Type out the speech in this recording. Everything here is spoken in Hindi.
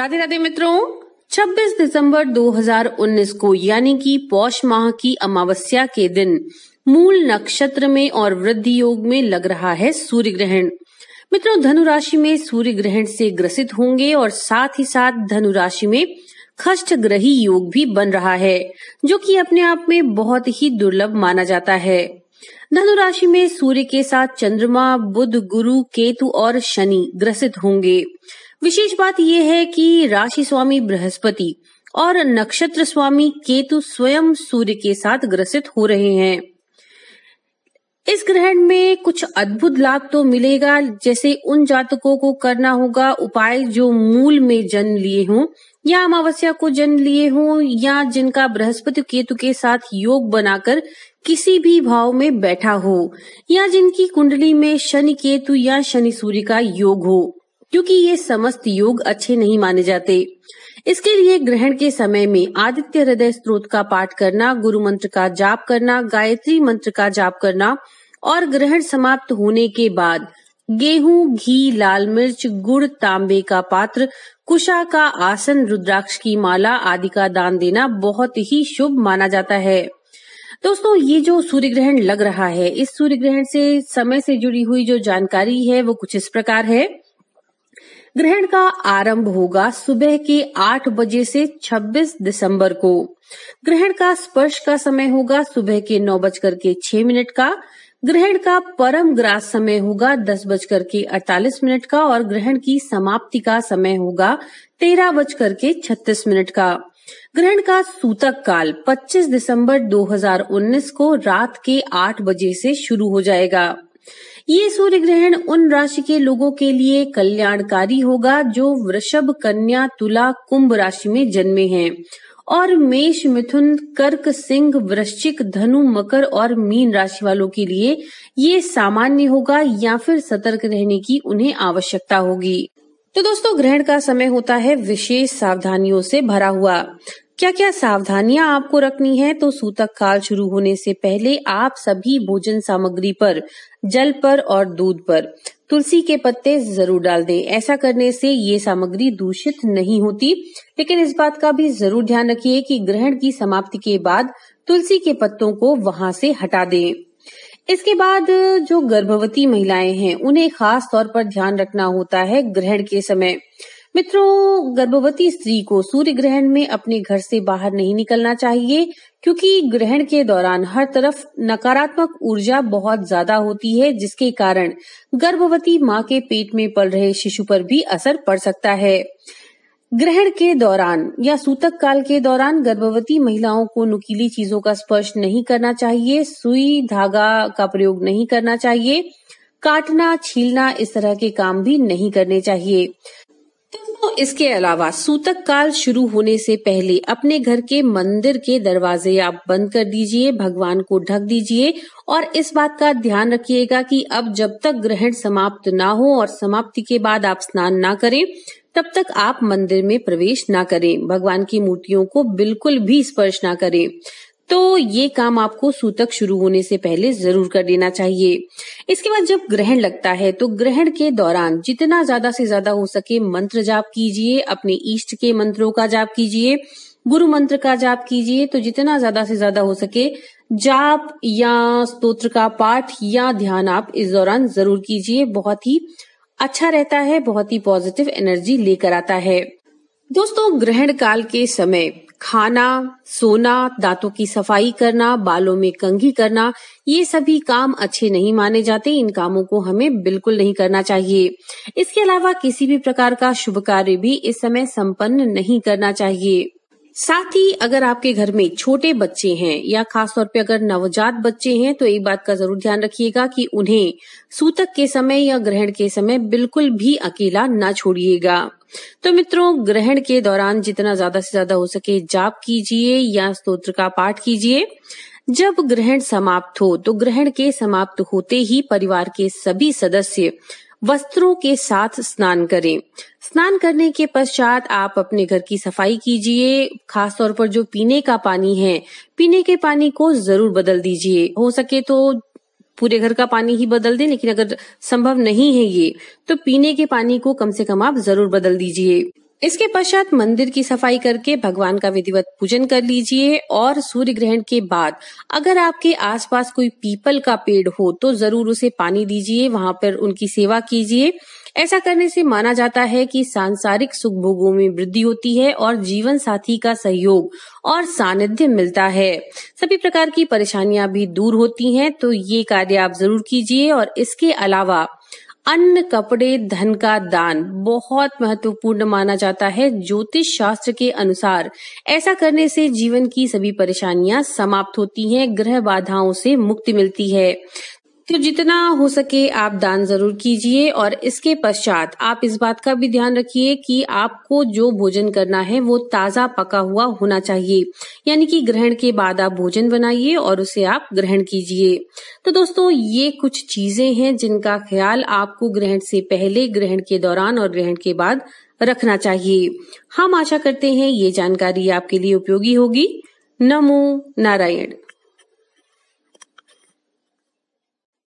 राधे राधे मित्रों 26 दिसंबर 2019 को यानी कि पौष माह की अमावस्या के दिन मूल नक्षत्र में और वृद्धि योग में लग रहा है सूर्य ग्रहण मित्रों धनु राशि में सूर्य ग्रहण से ग्रसित होंगे और साथ ही साथ धनु राशि में खष्ट ग्रही योग भी बन रहा है जो कि अपने आप में बहुत ही दुर्लभ माना जाता है धनु राशि में सूर्य के साथ चंद्रमा बुध गुरु केतु और शनि ग्रसित होंगे विशेष बात यह है कि राशि स्वामी बृहस्पति और नक्षत्र स्वामी केतु स्वयं सूर्य के साथ ग्रसित हो रहे हैं इस ग्रहण में कुछ अद्भुत लाभ तो मिलेगा जैसे उन जातकों को करना होगा उपाय जो मूल में जन्म लिए हों या अमावस्या को जन्म लिए हों या जिनका बृहस्पति केतु के साथ योग बनाकर किसी भी भाव में बैठा हो या जिनकी कुंडली में शनि केतु या शनि सूर्य का योग हो क्योंकि ये समस्त योग अच्छे नहीं माने जाते इसके लिए ग्रहण के समय में आदित्य हृदय स्त्रोत का पाठ करना गुरु मंत्र का जाप करना गायत्री मंत्र का जाप करना और ग्रहण समाप्त होने के बाद गेहूं घी लाल मिर्च गुड़ तांबे का पात्र कुशा का आसन रुद्राक्ष की माला आदि का दान देना बहुत ही शुभ माना जाता है दोस्तों ये जो सूर्य ग्रहण लग रहा है इस सूर्य ग्रहण से समय से जुड़ी हुई जो जानकारी है वो कुछ इस प्रकार है ग्रहण का आरंभ होगा सुबह के 8 बजे से 26 दिसंबर को ग्रहण का स्पर्श का समय होगा सुबह के नौ बजकर के छह मिनट का ग्रहण का परम ग्रास समय होगा दस बजकर के अड़तालीस मिनट का और ग्रहण की समाप्ति का समय होगा तेरह बजकर के छत्तीस मिनट का ग्रहण का सूतक काल 25 दिसंबर 2019 को रात के 8 बजे से शुरू हो जाएगा ये सूर्य ग्रहण उन राशि के लोगों के लिए कल्याणकारी होगा जो वृषभ कन्या तुला कुंभ राशि में जन्मे हैं और मेष मिथुन कर्क सिंह वृश्चिक धनु मकर और मीन राशि वालों के लिए ये सामान्य होगा या फिर सतर्क रहने की उन्हें आवश्यकता होगी तो दोस्तों ग्रहण का समय होता है विशेष सावधानियों से भरा हुआ क्या क्या सावधानियां आपको रखनी है तो सूतक काल शुरू होने से पहले आप सभी भोजन सामग्री पर जल पर और दूध पर तुलसी के पत्ते जरूर डाल दें ऐसा करने से ये सामग्री दूषित नहीं होती लेकिन इस बात का भी जरूर ध्यान रखिए कि ग्रहण की समाप्ति के बाद तुलसी के पत्तों को वहां से हटा दें इसके बाद जो गर्भवती महिलाएं हैं उन्हें खास तौर पर ध्यान रखना होता है ग्रहण के समय मित्रों गर्भवती स्त्री को सूर्य ग्रहण में अपने घर से बाहर नहीं निकलना चाहिए क्योंकि ग्रहण के दौरान हर तरफ नकारात्मक ऊर्जा बहुत ज्यादा होती है जिसके कारण गर्भवती माँ के पेट में पल रहे शिशु पर भी असर पड़ सकता है ग्रहण के दौरान या सूतक काल के दौरान गर्भवती महिलाओं को नुकीली चीजों का स्पर्श नहीं करना चाहिए सुई धागा का प्रयोग नहीं करना चाहिए काटना छीलना इस तरह के काम भी नहीं करने चाहिए तुमको इसके अलावा सूतक काल शुरू होने से पहले अपने घर के मंदिर के दरवाजे आप बंद कर दीजिए भगवान को ढक दीजिए और इस बात का ध्यान रखिएगा कि अब जब तक ग्रहण समाप्त ना हो और समाप्ति के बाद आप स्नान ना करें तब तक आप मंदिर में प्रवेश ना करें भगवान की मूर्तियों को बिल्कुल भी स्पर्श ना करें तो ये काम आपको सूतक शुरू होने से पहले जरूर कर देना चाहिए इसके बाद जब ग्रहण लगता है तो ग्रहण के दौरान जितना ज्यादा से ज्यादा हो सके मंत्र जाप कीजिए अपने ईष्ट के मंत्रों का जाप कीजिए गुरु मंत्र का जाप कीजिए तो जितना ज्यादा से ज्यादा हो सके जाप या स्तोत्र का पाठ या ध्यान आप इस दौरान जरूर कीजिए बहुत ही अच्छा रहता है बहुत ही पॉजिटिव एनर्जी लेकर आता है दोस्तों ग्रहण काल के समय खाना सोना दांतों की सफाई करना बालों में कंघी करना ये सभी काम अच्छे नहीं माने जाते इन कामों को हमें बिल्कुल नहीं करना चाहिए इसके अलावा किसी भी प्रकार का शुभ कार्य भी इस समय संपन्न नहीं करना चाहिए साथ ही अगर आपके घर में छोटे बच्चे हैं या खासतौर पे अगर नवजात बच्चे हैं तो एक बात का जरूर ध्यान रखिएगा कि उन्हें सूतक के समय या ग्रहण के समय बिल्कुल भी अकेला ना छोड़िएगा तो मित्रों ग्रहण के दौरान जितना ज्यादा से ज्यादा हो सके जाप कीजिए या स्तोत्र का पाठ कीजिए जब ग्रहण समाप्त हो तो ग्रहण के समाप्त होते ही परिवार के सभी सदस्य वस्त्रों के साथ स्नान करें स्नान करने के पश्चात आप अपने घर की सफाई कीजिए खास तौर पर जो पीने का पानी है पीने के पानी को जरूर बदल दीजिए हो सके तो पूरे घर का पानी ही बदल दें लेकिन अगर संभव नहीं है ये तो पीने के पानी को कम से कम आप जरूर बदल दीजिए इसके पश्चात मंदिर की सफाई करके भगवान का विधिवत पूजन कर लीजिए और सूर्य ग्रहण के बाद अगर आपके आसपास कोई पीपल का पेड़ हो तो जरूर उसे पानी दीजिए वहां पर उनकी सेवा कीजिए ऐसा करने से माना जाता है कि सांसारिक सुख भोगों में वृद्धि होती है और जीवन साथी का सहयोग और सानिध्य मिलता है सभी प्रकार की परेशानियां भी दूर होती हैं तो ये कार्य आप जरूर कीजिए और इसके अलावा अन्न कपड़े धन का दान बहुत महत्वपूर्ण माना जाता है ज्योतिष शास्त्र के अनुसार ऐसा करने से जीवन की सभी परेशानियां समाप्त होती हैं ग्रह बाधाओं से मुक्ति मिलती है तो जितना हो सके आप दान जरूर कीजिए और इसके पश्चात आप इस बात का भी ध्यान रखिए कि आपको जो भोजन करना है वो ताजा पका हुआ होना चाहिए यानी कि ग्रहण के बाद आप भोजन बनाइए और उसे आप ग्रहण कीजिए तो दोस्तों ये कुछ चीजें हैं जिनका ख्याल आपको ग्रहण से पहले ग्रहण के दौरान और ग्रहण के बाद रखना चाहिए हम आशा करते हैं ये जानकारी आपके लिए उपयोगी होगी नमो नारायण